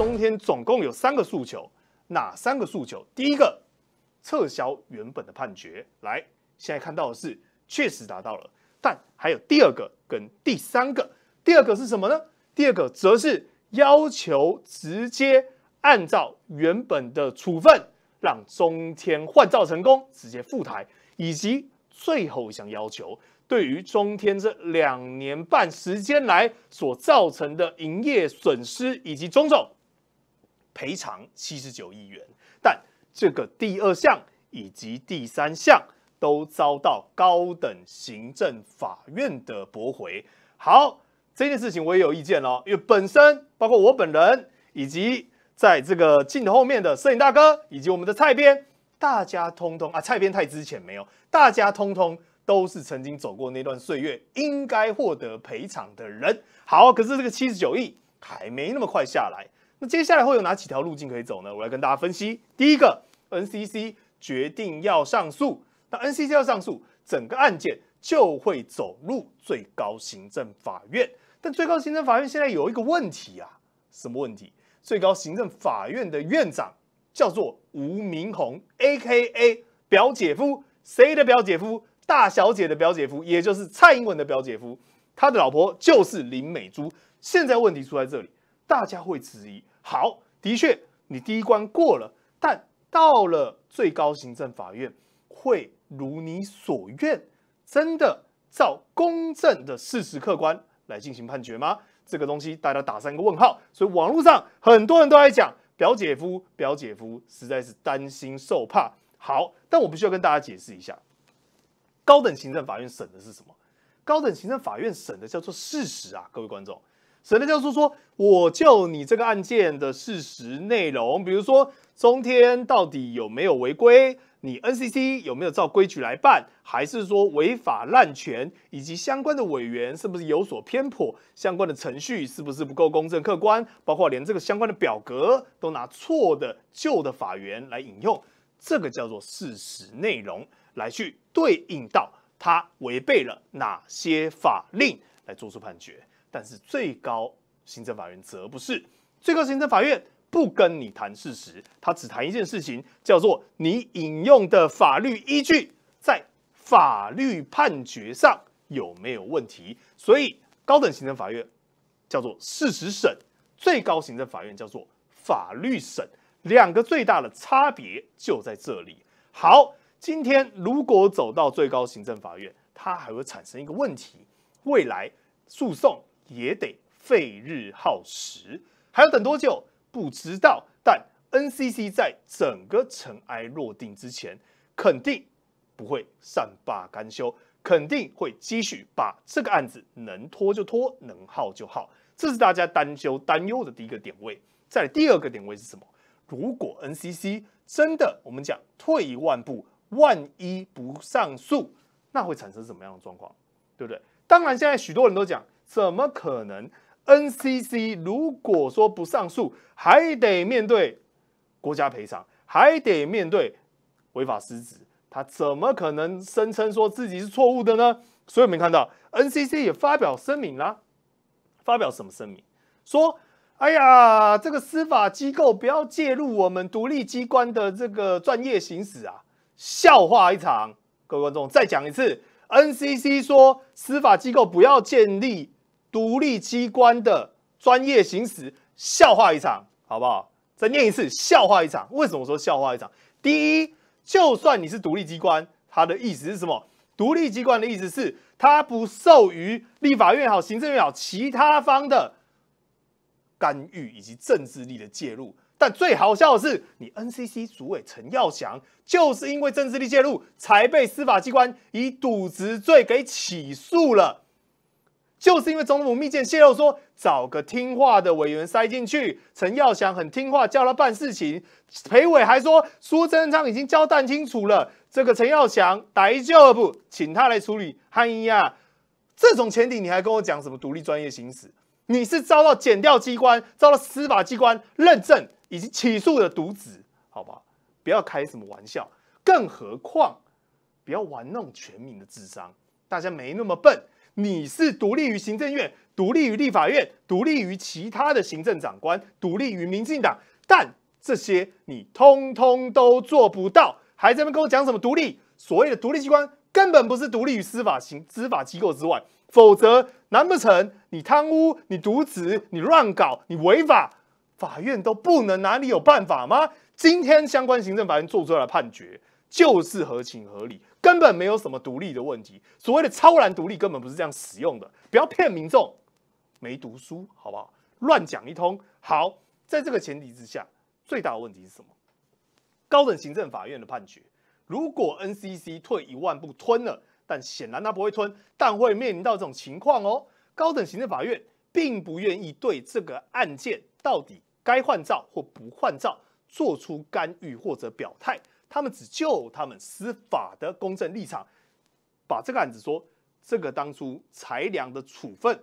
中天总共有三个诉求，哪三个诉求？第一个撤销原本的判决，来，现在看到的是确实达到了，但还有第二个跟第三个。第二个是什么呢？第二个则是要求直接按照原本的处分，让中天换照成功，直接复台，以及最后一项要求，对于中天这两年半时间来所造成的营业损失以及种种。赔偿七十九亿元，但这个第二项以及第三项都遭到高等行政法院的驳回。好，这件事情我也有意见了，因为本身包括我本人，以及在这个镜头后面的摄影大哥，以及我们的蔡编，大家通通啊，蔡编太之前没有，大家通通都是曾经走过那段岁月，应该获得赔偿的人。好，可是这个七十九亿还没那么快下来。那接下来会有哪几条路径可以走呢？我来跟大家分析。第一个，NCC 决定要上诉，那 NCC 要上诉，整个案件就会走入最高行政法院。但最高行政法院现在有一个问题啊，什么问题？最高行政法院的院长叫做吴明宏 a k a 表姐夫，谁的表姐夫？大小姐的表姐夫，也就是蔡英文的表姐夫。他的老婆就是林美珠。现在问题出在这里，大家会质疑。好，的确，你第一关过了，但到了最高行政法院，会如你所愿，真的照公正的事实客观来进行判决吗？这个东西大家打上一个问号。所以网络上很多人都在讲表姐夫，表姐夫实在是担心受怕。好，但我必须要跟大家解释一下，高等行政法院审的是什么？高等行政法院审的叫做事实啊，各位观众。神的教授说：“我就你这个案件的事实内容，比如说中天到底有没有违规，你 NCC 有没有照规矩来办，还是说违法滥权，以及相关的委员是不是有所偏颇，相关的程序是不是不够公正客观，包括连这个相关的表格都拿错的旧的法源来引用，这个叫做事实内容，来去对应到他违背了哪些法令来做出判决。”但是最高行政法院则不是，最高行政法院不跟你谈事实，他只谈一件事情，叫做你引用的法律依据在法律判决上有没有问题。所以高等行政法院叫做事实审，最高行政法院叫做法律审，两个最大的差别就在这里。好，今天如果走到最高行政法院，它还会产生一个问题，未来诉讼。也得费日耗时，还要等多久？不知道。但 NCC 在整个尘埃落定之前，肯定不会善罢甘休，肯定会继续把这个案子能拖就拖，能耗就耗。这是大家担忧担忧的第一个点位。在第二个点位是什么？如果 NCC 真的，我们讲退一万步，万一不上诉，那会产生什么样的状况？对不对？当然，现在许多人都讲。怎么可能？NCC 如果说不上诉，还得面对国家赔偿，还得面对违法失职，他怎么可能声称说自己是错误的呢？所以，我们看到 NCC 也发表声明啦，发表什么声明？说：“哎呀，这个司法机构不要介入我们独立机关的这个专业行使啊，笑话一场。”各位观众，再讲一次，NCC 说司法机构不要建立。独立机关的专业行使，笑话一场，好不好？再念一次，笑话一场。为什么说笑话一场？第一，就算你是独立机关，它的意思是什么？独立机关的意思是它不受于立法院也好，行政院也好，其他方的干预以及政治力的介入。但最好笑的是，你 NCC 主委陈耀祥，就是因为政治力介入，才被司法机关以渎职罪给起诉了。就是因为总统密件泄露，说找个听话的委员塞进去。陈耀祥很听话，叫他办事情。裴伟还说，苏贞昌已经交代清楚了，这个陈耀祥来就不请他来处理。汉呀，啊，这种前提你还跟我讲什么独立专业心思？你是遭到检调机关、遭到司法机关认证以及起诉的独子，好吧？不要开什么玩笑，更何况不要玩弄全民的智商，大家没那么笨。你是独立于行政院、独立于立法院、独立于其他的行政长官、独立于民进党，但这些你通通都做不到，还在那边跟我讲什么独立？所谓的独立机关根本不是独立于司法行司法机构之外，否则难不成你贪污、你渎职、你乱搞、你违法，法院都不能哪里有办法吗？今天相关行政法院做出的判决。就是合情合理，根本没有什么独立的问题。所谓的超然独立，根本不是这样使用的。不要骗民众，没读书，好不好？乱讲一通。好，在这个前提之下，最大的问题是什么？高等行政法院的判决，如果 NCC 退一万步吞了，但显然他不会吞，但会面临到这种情况哦。高等行政法院并不愿意对这个案件到底该换照或不换照做出干预或者表态。他们只就他们司法的公正立场，把这个案子说，这个当初裁量的处分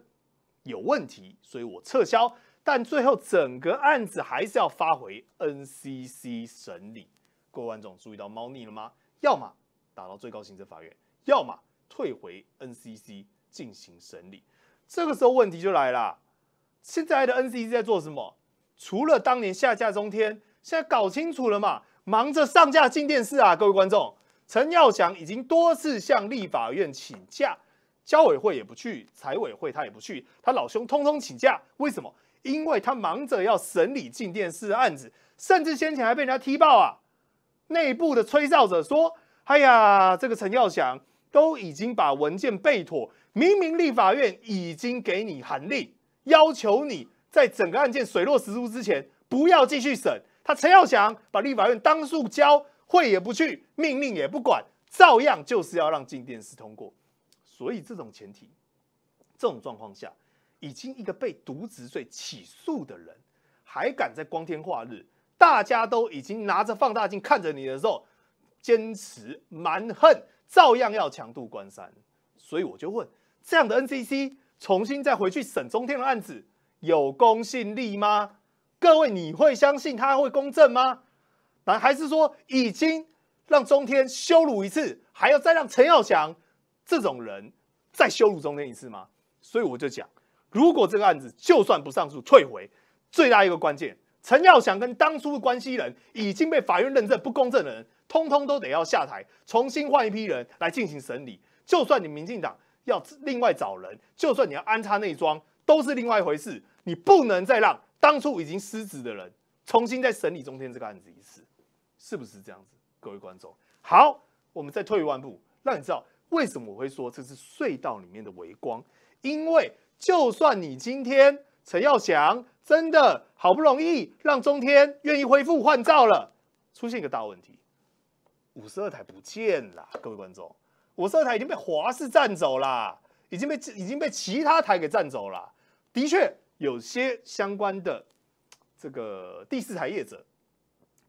有问题，所以我撤销。但最后整个案子还是要发回 NCC 审理。各位观众注意到猫腻了吗？要么打到最高行政法院，要么退回 NCC 进行审理。这个时候问题就来了，现在的 NCC 在做什么？除了当年下架中天，现在搞清楚了嘛？忙着上架禁电视啊！各位观众，陈耀祥已经多次向立法院请假，交委会也不去，财委会他也不去，他老兄通通请假，为什么？因为他忙着要审理禁电视案子，甚至先前还被人家踢爆啊！内部的催召者说：“哎呀，这个陈耀祥都已经把文件备妥，明明立法院已经给你函令，要求你在整个案件水落石出之前，不要继续审。”他陈耀祥把立法院当树交，会也不去，命令也不管，照样就是要让静电视通过。所以这种前提、这种状况下，已经一个被渎职罪起诉的人，还敢在光天化日、大家都已经拿着放大镜看着你的时候，坚持蛮横，照样要强渡关山。所以我就问：这样的 NCC 重新再回去审中天的案子，有公信力吗？各位，你会相信他会公正吗？那还是说已经让中天羞辱一次，还要再让陈耀祥这种人再羞辱中天一次吗？所以我就讲，如果这个案子就算不上诉退回，最大一个关键，陈耀祥跟当初的关系人已经被法院认证不公正的人，通通都得要下台，重新换一批人来进行审理。就算你民进党要另外找人，就算你要安插内装，都是另外一回事。你不能再让。当初已经失职的人，重新再审理中天这个案子一次，是不是这样子？各位观众，好，我们再退一万步，让你知道为什么我会说这是隧道里面的微光？因为就算你今天陈耀祥真的好不容易让中天愿意恢复换照了，出现一个大问题，五十二台不见了，各位观众，五十二台已经被华视占走了，已经被已经被其他台给占走了，的确。有些相关的这个第四台业者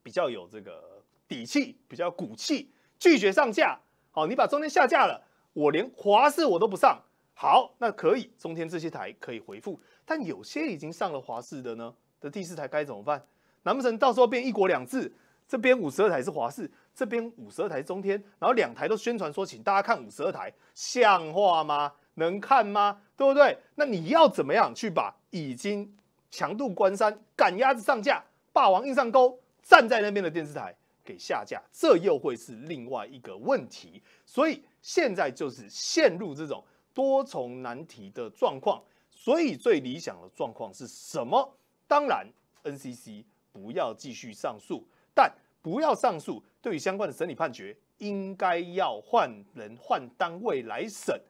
比较有这个底气，比较骨气，拒绝上架。好，你把中天下架了，我连华视我都不上。好，那可以，中天这些台可以回复。但有些已经上了华视的呢，的第四台该怎么办？难不成到时候变一国两制？这边五十二台是华视，这边五十二台中天，然后两台都宣传说请大家看五十二台，像话吗？能看吗？对不对？那你要怎么样去把已经强度关山、赶鸭子上架、霸王硬上钩站在那边的电视台给下架？这又会是另外一个问题。所以现在就是陷入这种多重难题的状况。所以最理想的状况是什么？当然，NCC 不要继续上诉，但不要上诉，对于相关的审理判决，应该要换人换单位来审。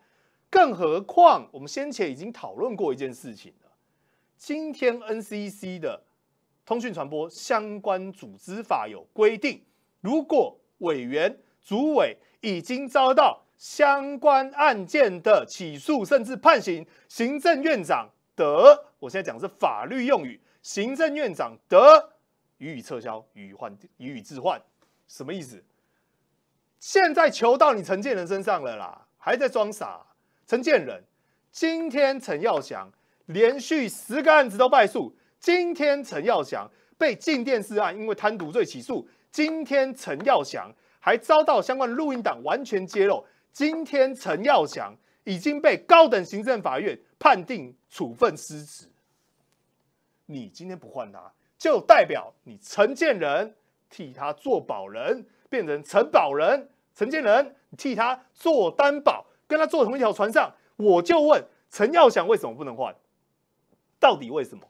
更何况，我们先前已经讨论过一件事情了。今天 NCC 的通讯传播相关组织法有规定，如果委员、主委已经遭到相关案件的起诉，甚至判刑，行政院长得（我现在讲的是法律用语）行政院长得予以撤销、予以换、予以置换，什么意思？现在求到你承建人身上了啦，还在装傻？承建人，今天陈耀祥连续十个案子都败诉。今天陈耀祥被进电视案因为贪渎罪起诉。今天陈耀祥还遭到相关录音党完全揭露。今天陈耀祥已经被高等行政法院判定处分失职。你今天不换他，就代表你承建人替他做保人，变成承保人。承建人，替他做担保。跟他坐同一条船上，我就问陈耀祥为什么不能换？到底为什么？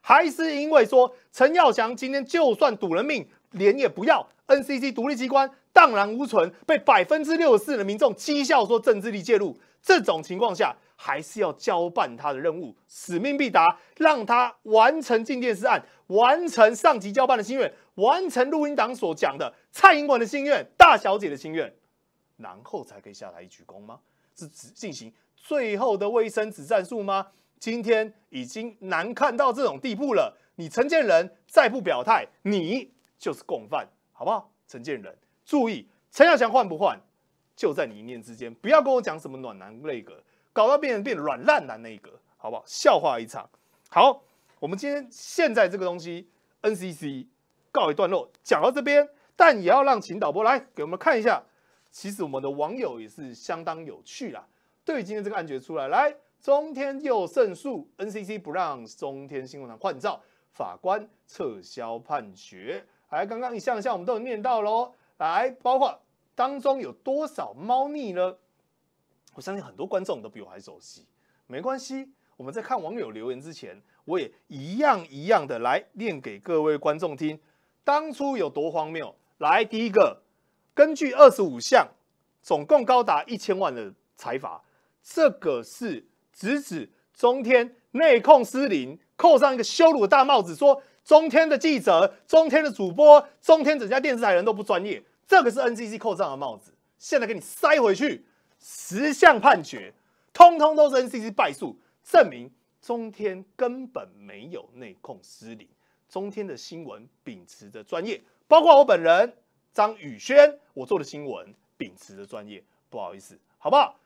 还是因为说陈耀祥今天就算赌了命，脸也不要？NCC 独立机关荡然无存，被百分之六十四的民众讥笑说政治力介入。这种情况下，还是要交办他的任务，使命必达，让他完成进电视案，完成上级交办的心愿，完成录音党所讲的蔡英文的心愿、大小姐的心愿，然后才可以下来一鞠躬吗？是只进行最后的卫生纸战术吗？今天已经难看到这种地步了。你陈建仁再不表态，你就是共犯，好不好？陈建仁，注意，陈耀祥换不换，就在你一念之间。不要跟我讲什么暖男内阁，搞到变成变软烂男内阁，好不好？笑话一场。好，我们今天现在这个东西，NCC 告一段落，讲到这边，但也要让秦导播来给我们看一下。其实我们的网友也是相当有趣啦。对于今天这个案决出来，来中天又胜诉，NCC 不让中天新闻台换照，法官撤销判决。来，刚刚一项一项我们都有念到喽。来，包括当中有多少猫腻呢？我相信很多观众都比我还熟悉。没关系，我们在看网友留言之前，我也一样一样的来念给各位观众听，当初有多荒谬。来，第一个。根据二十五项，总共高达一千万的财阀，这个是直指中天内控失灵，扣上一个羞辱的大帽子，说中天的记者、中天的主播、中天整家电视台人都不专业，这个是 NCC 扣上的帽子。现在给你塞回去，十项判决，通通都是 NCC 败诉，证明中天根本没有内控失灵，中天的新闻秉持着专业，包括我本人。张宇轩，我做的新闻秉持的专业，不好意思，好不好？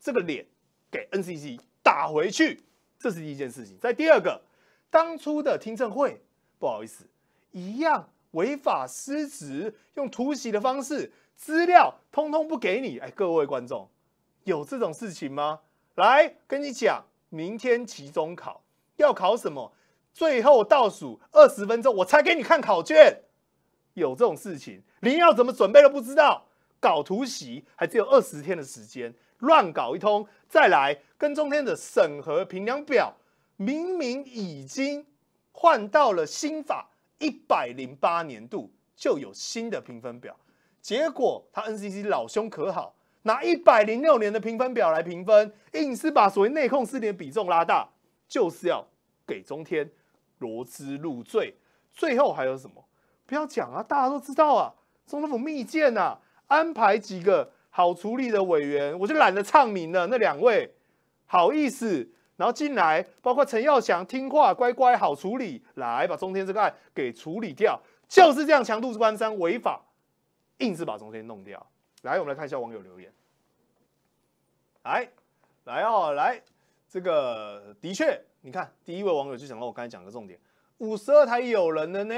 这个脸给 NCC 打回去，这是第一件事情。在第二个，当初的听证会，不好意思，一样违法失职，用突袭的方式，资料通通不给你。哎，各位观众，有这种事情吗？来跟你讲，明天期中考要考什么？最后倒数二十分钟，我才给你看考卷。有这种事情，林耀怎么准备都不知道，搞突袭还只有二十天的时间，乱搞一通，再来跟中天的审核评量表，明明已经换到了新法一百零八年度就有新的评分表，结果他 NCC 老兄可好，拿一百零六年的评分表来评分，硬是把所谓内控试点比重拉大，就是要给中天罗织入罪，最后还有什么？不要讲啊，大家都知道啊，总统府密件呐，安排几个好处理的委员，我就懒得唱名了。那两位好意思，然后进来，包括陈耀祥听话乖乖好处理，来把中天这个案给处理掉，就是这样强度是关山违法，硬是把中天弄掉。来，我们来看一下网友留言。来来哦来，这个的确，你看第一位网友就想到我刚才讲的重点，五十二台有人了呢。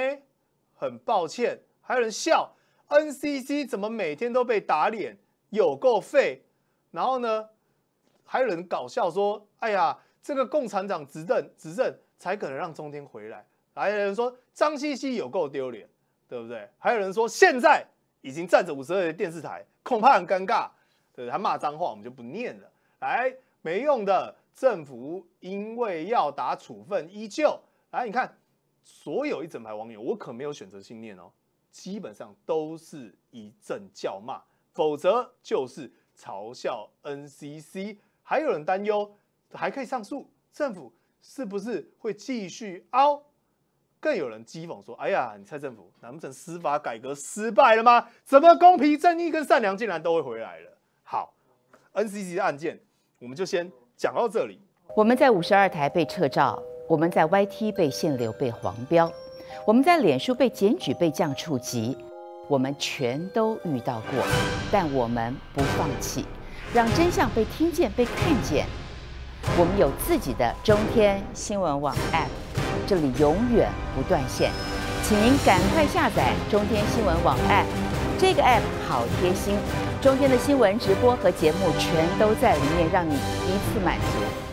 很抱歉，还有人笑，NCC 怎么每天都被打脸，有够废。然后呢，还有人搞笑说，哎呀，这个共产党执政执政才可能让中天回来。还有人说张西西有够丢脸，对不对？还有人说现在已经站着五十二的电视台，恐怕很尴尬。对他骂脏话，我们就不念了。来，没用的，政府因为要打处分依旧。来，你看。所有一整排网友，我可没有选择性念哦，基本上都是一阵叫骂，否则就是嘲笑 NCC，还有人担忧，还可以上诉，政府是不是会继续凹？更有人讥讽说：“哎呀，你猜政府难不成司法改革失败了吗？怎么公平正义跟善良竟然都会回来了？”好，NCC 案件我们就先讲到这里。我们在五十二台被撤照。我们在 YT 被限流被黄标，我们在脸书被检举被降触及，我们全都遇到过，但我们不放弃，让真相被听见被看见。我们有自己的中天新闻网 App，这里永远不断线，请您赶快下载中天新闻网 App，这个 App 好贴心，中天的新闻直播和节目全都在里面，让你一次满足。